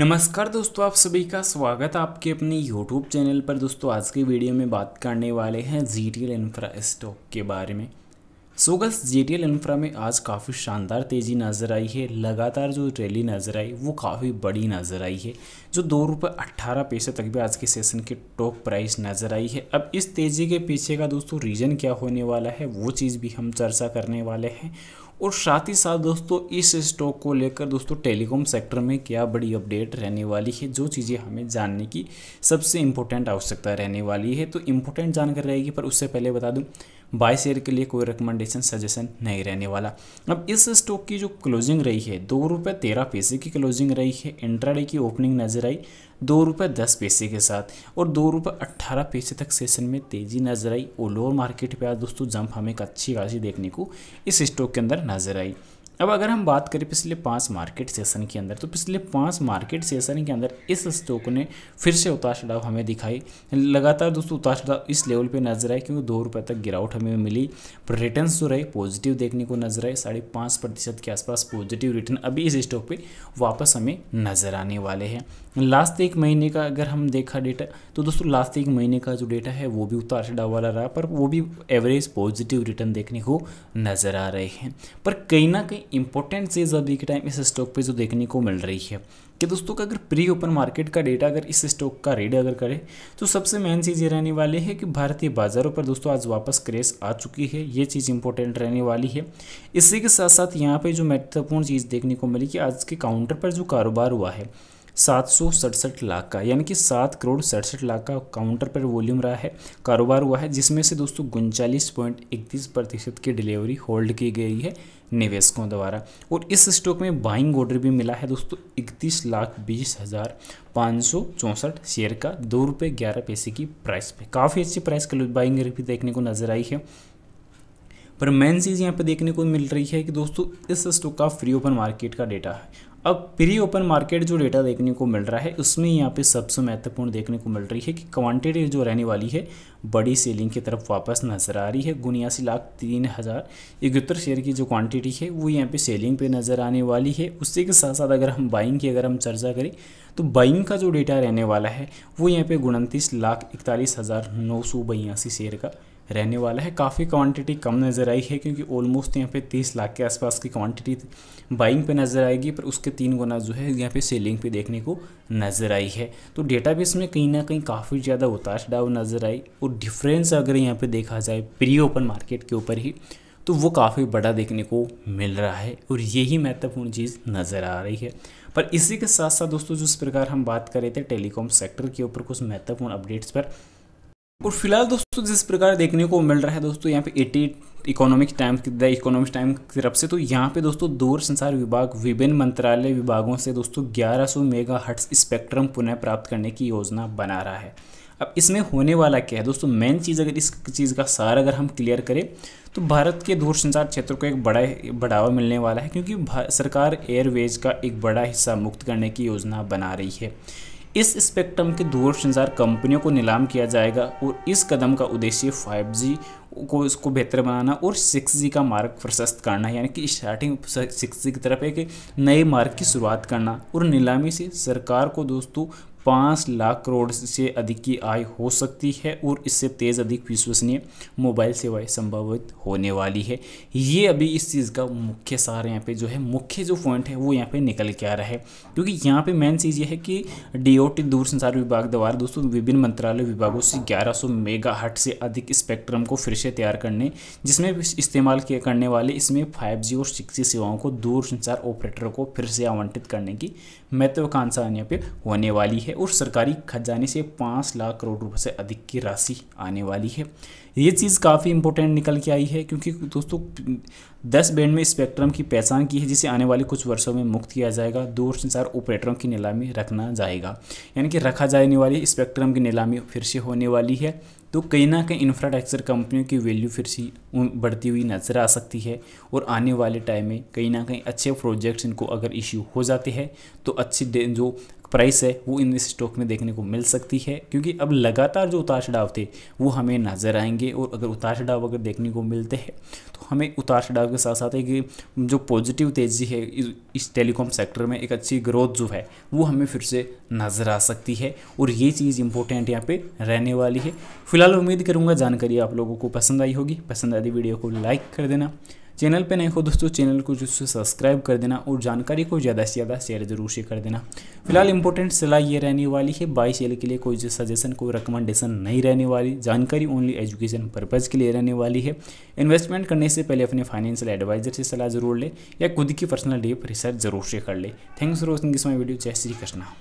नमस्कार दोस्तों आप सभी का स्वागत आपके अपने YouTube चैनल पर दोस्तों आज की वीडियो में बात करने वाले हैं G T L Infra stock के बारे में सोगस जी टी एल इन्फ्रा में आज काफ़ी शानदार तेज़ी नज़र आई है लगातार जो रैली नज़र आई वो काफ़ी बड़ी नज़र आई है जो दो रुपये अट्ठारह पैसे तक भी आज के सेशन के टॉप प्राइस नज़र आई है अब इस तेज़ी के पीछे का दोस्तों रीज़न क्या होने वाला है वो चीज़ भी हम चर्चा करने वाले हैं और साथ ही साथ दोस्तों इस स्टॉक को लेकर दोस्तों टेलीकॉम सेक्टर में क्या बड़ी अपडेट रहने वाली है जो चीज़ें हमें जानने की सबसे इम्पोर्टेंट आवश्यकता रहने वाली है तो इम्पोर्टेंट जानकारी रहेगी पर उससे पहले बता दूं बाय शेयर के लिए कोई रिकमेंडेशन सजेशन नहीं रहने वाला अब इस स्टॉक की जो क्लोजिंग रही है दो रुपये तेरह पैसे की क्लोजिंग रही है इंट्राडे की ओपनिंग नजर आई दो रुपये दस पैसे के साथ और दो रुपये अट्ठारह पैसे तक सेशन में तेज़ी नजर आई और लोअर मार्केट पे आज दोस्तों जंप हमें एक अच्छी खासी देखने को इस स्टॉक के अंदर नजर आई अब अगर हम बात करें पिछले पाँच मार्केट सेशन के अंदर तो पिछले पाँच मार्केट सेशन के अंदर इस स्टॉक ने फिर से उतार चढ़ाव हमें दिखाई लगातार दोस्तों उतार चढ़ाव इस लेवल पे नजर आए क्योंकि दो रुपये तक गिरावट हमें मिली पर रिटर्न जो रहे पॉजिटिव देखने को नजर आए साढ़े पाँच प्रतिशत के आसपास पॉजिटिव रिटर्न अभी इस स्टॉक पर वापस हमें नजर आने वाले हैं लास्ट एक महीने का अगर हम देखा डेटा तो दोस्तों लास्ट एक महीने का जो डेटा है वो भी उतार चढ़ाव वाला रहा पर वो भी एवरेज पॉजिटिव रिटर्न देखने को नज़र आ रहे हैं पर कहीं ना कहीं इंपॉर्टेंट चीज़ अभी के टाइम इस स्टॉक पे जो देखने को मिल रही है कि दोस्तों का अगर प्री ओपन मार्केट का डेटा अगर इस स्टॉक का रेड अगर करें तो सबसे मेन चीज़ ये रहने वाली है कि भारतीय बाज़ारों पर दोस्तों आज वापस क्रेस आ चुकी है ये चीज़ इंपॉर्टेंट रहने वाली है इसी के साथ साथ यहाँ पर जो महत्वपूर्ण चीज़ देखने को मिली कि आज के काउंटर पर जो कारोबार हुआ है सात सौ सड़सठ लाख का यानी कि सात करोड़ सड़सठ लाख का काउंटर पर वॉल्यूम रहा है कारोबार हुआ है जिसमें से दोस्तों उनचालीस पॉइंट इकतीस प्रतिशत की डिलीवरी होल्ड की गई है निवेशकों द्वारा और इस स्टॉक में बाइंग ऑर्डर भी मिला है दोस्तों इकतीस लाख बीस हज़ार पाँच सौ चौंसठ शेयर का दो रुपये ग्यारह पैसे की प्राइस पे काफ़ी अच्छी प्राइस कल बाइंग भी देखने को नज़र आई है पर मेन चीज़ यहाँ पे देखने को मिल रही है कि दोस्तों इस स्टॉक का फ्री ओपन मार्केट का डेटा है अब प्री ओपन मार्केट जो डेटा देखने को मिल रहा है उसमें यहाँ पे सबसे महत्वपूर्ण देखने को मिल रही है कि क्वांटिटी जो रहने वाली है बड़ी सेलिंग की तरफ वापस नजर आ रही है उनियासी लाख तीन हज़ार इकहत्तर शेयर की जो क्वांटिटी है वो यहाँ पे सेलिंग पे नज़र आने वाली है उसी के साथ साथ अगर हम बाइंग की अगर हम चर्चा करें तो बाइंग का जो डेटा रहने वाला है वो यहाँ पर उनतीस लाख इकतालीस हज़ार नौ सौ बयासी शेयर का रहने वाला है काफ़ी क्वांटिटी कम नज़र आई है क्योंकि ऑलमोस्ट यहाँ पे तीस लाख के आसपास की क्वांटिटी बाइंग पे नज़र आएगी पर उसके तीन गुना जो है यहाँ पे सेलिंग पे देखने को नज़र आई है तो डेटाबेस में कहीं ना कहीं काफ़ी ज़्यादा उतार चढ़ाव नज़र आई और डिफरेंस अगर यहाँ पर देखा जाए प्री ओपन मार्केट के ऊपर ही तो वो काफ़ी बड़ा देखने को मिल रहा है और यही महत्वपूर्ण चीज़ नज़र आ रही है पर इसी के साथ साथ दोस्तों जिस प्रकार हम बात कर रहे थे टेलीकॉम सेक्टर के ऊपर कुछ महत्वपूर्ण अपडेट्स पर और फिलहाल दोस्तों जिस प्रकार देखने को मिल रहा है दोस्तों यहाँ पे ET Economic Time the Economic Time की तरफ से तो यहाँ पे दोस्तों दूर संसार विभाग विभिन्न मंत्रालय विभागों से दोस्तों 1100 मेगा हट्स स्पेक्ट्रम पुनः प्राप्त करने की योजना बना रहा है अब इसमें होने वाला क्या है दोस्तों मेन चीज़ अगर इस चीज़ का सार अगर हम क्लियर करें तो भारत के दूरसंचार क्षेत्र को एक बड़ा बढ़ावा मिलने वाला है क्योंकि सरकार एयरवेज का एक बड़ा हिस्सा मुक्त करने की योजना बना रही है इस स्पेक्ट्रम के दूरसंचार कंपनियों को नीलाम किया जाएगा और इस कदम का उद्देश्य 5G को इसको बेहतर बनाना और 6G का मार्ग प्रशस्त करना यानी कि स्टार्टिंग 6G की तरफ एक नए मार्ग की शुरुआत करना और नीलामी से सरकार को दोस्तों पाँच लाख करोड़ से अधिक की आय हो सकती है और इससे तेज़ अधिक विश्वसनीय मोबाइल सेवाएं संभावित होने वाली है ये अभी इस चीज़ का मुख्य सार यहाँ पे जो है मुख्य जो पॉइंट है वो यहाँ पे निकल के आ रहा है क्योंकि यहाँ पे मेन चीज़ ये है कि डीओटी दूरसंचार विभाग द्वारा दोस्तों विभिन्न मंत्रालय विभागों से ग्यारह मेगा मेगाहट से अधिक स्पेक्ट्रम को फिर से तैयार करने जिसमें इस्तेमाल किए करने वाले इसमें जी और जी सेवाओं को दूरसंचार ऑपरेटरों को फिर से आवंटित करने की महत्वाकांक्षा यहाँ पे होने वाली है है और सरकारी खजाने से पाँच लाख करोड़ रुपए से अधिक की राशि आने वाली है ये चीज़ काफ़ी इंपॉर्टेंट निकल के आई है क्योंकि दोस्तों दस बैंड में स्पेक्ट्रम की पहचान की है जिसे आने वाले कुछ वर्षों में मुक्त किया जाएगा संचार ऑपरेटरों की नीलामी रखना जाएगा यानी कि रखा जाने वाली स्पेक्ट्रम की नीलामी फिर से होने वाली है तो कहीं ना कहीं इंफ्रास्ट्रक्चर कंपनियों की वैल्यू फिर से बढ़ती हुई नज़र आ सकती है और आने वाले टाइम में कहीं ना कहीं अच्छे प्रोजेक्ट्स इनको अगर इश्यू हो जाते हैं तो अच्छी जो प्राइस है वो इन स्टॉक में देखने को मिल सकती है क्योंकि अब लगातार जो उतार चढ़ाव थे वो हमें नज़र आएंगे और अगर उतार चढ़ाव अगर देखने को मिलते हैं तो हमें उतार चढ़ाव के साथ साथ एक जो पॉजिटिव तेज़ी है इस टेलीकॉम सेक्टर में एक अच्छी ग्रोथ जो है वो हमें फिर से नज़र आ सकती है और ये चीज़ इंपॉर्टेंट यहाँ पर रहने वाली है फिलहाल उम्मीद करूँगा जानकारी आप लोगों को पसंद आई होगी पसंद आई तो वीडियो को लाइक कर देना चैनल पे नहीं हो दोस्तों चैनल को जो सब्सक्राइब कर देना और जानकारी को ज़्यादा से ज़्यादा शेयर जरूर से कर देना फिलहाल इंपॉर्टेंट सलाह ये रहने वाली है बाई सेल के लिए कोई सजेशन कोई रिकमेंडेशन नहीं रहने वाली जानकारी ओनली एजुकेशन पर्पज़ के लिए रहने वाली है इन्वेस्टमेंट करने से पहले अपने फाइनेंशियल एडवाइजर से सलाह जरूर ले या खुद की पर्सनल डीप रिसर्च जरूर से कर ले थैंक्स फॉर वॉचिंग इस माई वीडियो जय श्री कृष्णा